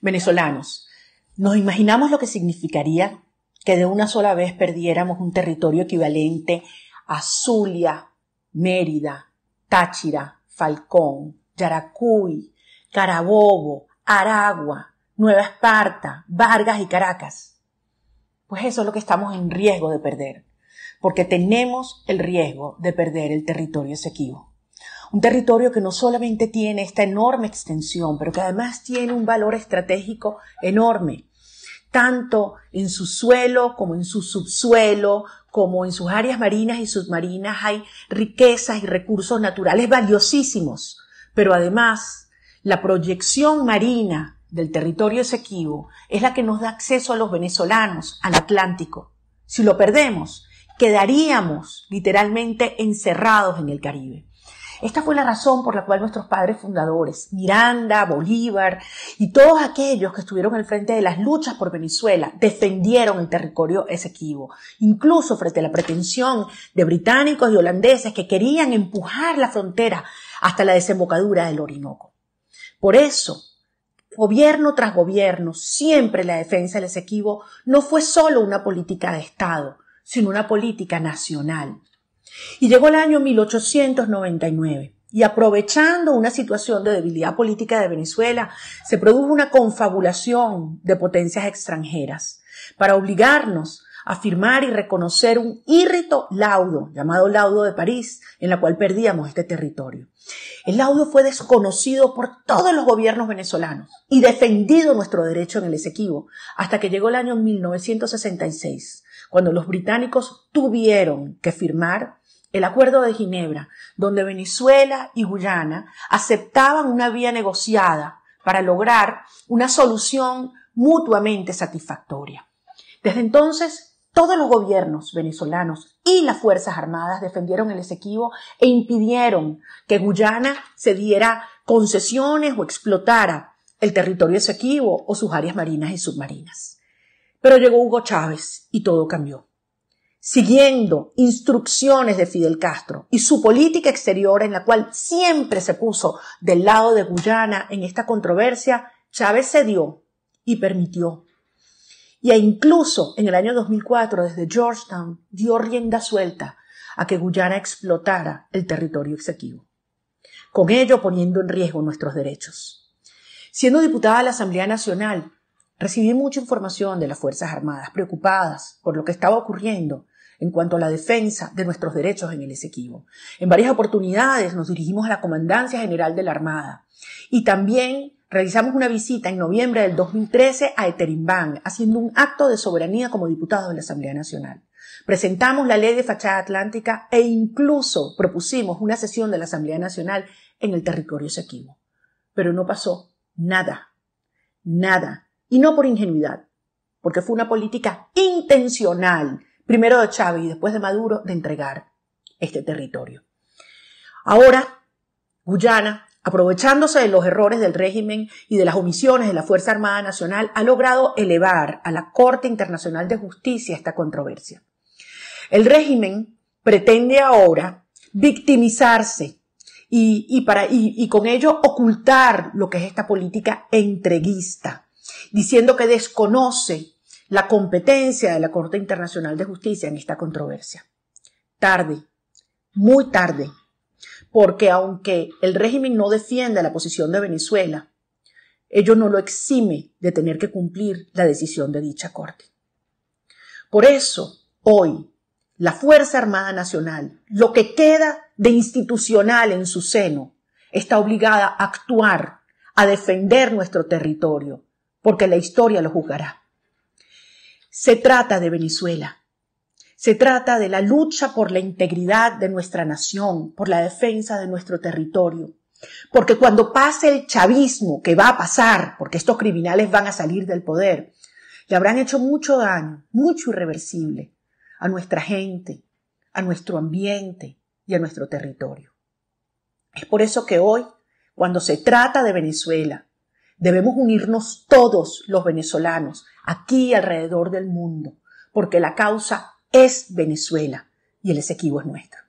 venezolanos. Nos imaginamos lo que significaría que de una sola vez perdiéramos un territorio equivalente a Zulia, Mérida, Táchira, Falcón, Yaracuy, Carabobo, Aragua, Nueva Esparta, Vargas y Caracas. Pues eso es lo que estamos en riesgo de perder, porque tenemos el riesgo de perder el territorio esequivo. Un territorio que no solamente tiene esta enorme extensión, pero que además tiene un valor estratégico enorme, tanto en su suelo como en su subsuelo, como en sus áreas marinas y submarinas hay riquezas y recursos naturales valiosísimos, pero además la proyección marina del territorio esequivo es la que nos da acceso a los venezolanos al Atlántico. Si lo perdemos, quedaríamos literalmente encerrados en el Caribe. Esta fue la razón por la cual nuestros padres fundadores, Miranda, Bolívar y todos aquellos que estuvieron al frente de las luchas por Venezuela, defendieron el territorio esequibo, incluso frente a la pretensión de británicos y holandeses que querían empujar la frontera hasta la desembocadura del Orinoco. Por eso, gobierno tras gobierno, siempre la defensa del Esequibo no fue solo una política de Estado, sino una política nacional, y llegó el año 1899 y aprovechando una situación de debilidad política de Venezuela, se produjo una confabulación de potencias extranjeras para obligarnos a firmar y reconocer un írrito laudo, llamado laudo de París, en la cual perdíamos este territorio. El laudo fue desconocido por todos los gobiernos venezolanos y defendido nuestro derecho en el Esequibo, hasta que llegó el año 1966, cuando los británicos tuvieron que firmar el Acuerdo de Ginebra, donde Venezuela y Guyana aceptaban una vía negociada para lograr una solución mutuamente satisfactoria. Desde entonces, todos los gobiernos venezolanos y las Fuerzas Armadas defendieron el Esequibo e impidieron que Guyana se diera concesiones o explotara el territorio Esequibo o sus áreas marinas y submarinas. Pero llegó Hugo Chávez y todo cambió siguiendo instrucciones de Fidel Castro y su política exterior en la cual siempre se puso del lado de Guyana en esta controversia, Chávez cedió y permitió. Y e incluso en el año 2004 desde Georgetown dio rienda suelta a que Guyana explotara el territorio exequivo, con ello poniendo en riesgo nuestros derechos. Siendo diputada de la Asamblea Nacional, recibí mucha información de las Fuerzas Armadas preocupadas por lo que estaba ocurriendo en cuanto a la defensa de nuestros derechos en el Esequibo. En varias oportunidades nos dirigimos a la Comandancia General de la Armada y también realizamos una visita en noviembre del 2013 a Eterimbán, haciendo un acto de soberanía como diputado de la Asamblea Nacional. Presentamos la ley de fachada atlántica e incluso propusimos una sesión de la Asamblea Nacional en el territorio Esequibo. Pero no pasó nada, nada, y no por ingenuidad, porque fue una política intencional primero de Chávez y después de Maduro, de entregar este territorio. Ahora, Guyana, aprovechándose de los errores del régimen y de las omisiones de la Fuerza Armada Nacional, ha logrado elevar a la Corte Internacional de Justicia esta controversia. El régimen pretende ahora victimizarse y, para, y, con ello ocultar lo que es esta política entreguista, diciendo que desconoce la competencia de la Corte Internacional de Justicia en esta controversia. Tarde, muy tarde, porque aunque el régimen no defiende la posición de Venezuela, ello no lo exime de tener que cumplir la decisión de dicha Corte. Por eso, hoy, la Fuerza Armada Nacional, lo que queda de institucional en su seno, está obligada a actuar, a defender nuestro territorio, porque la historia lo juzgará. Se trata de Venezuela. Se trata de la lucha por la integridad de nuestra nación, por la defensa de nuestro territorio. Porque cuando pase el chavismo, que va a pasar, porque estos criminales van a salir del poder, le habrán hecho mucho daño, mucho irreversible, a nuestra gente, a nuestro ambiente y a nuestro territorio. Es por eso que hoy, cuando se trata de Venezuela, Debemos unirnos todos los venezolanos, aquí alrededor del mundo, porque la causa es Venezuela y el Esequibo es nuestro.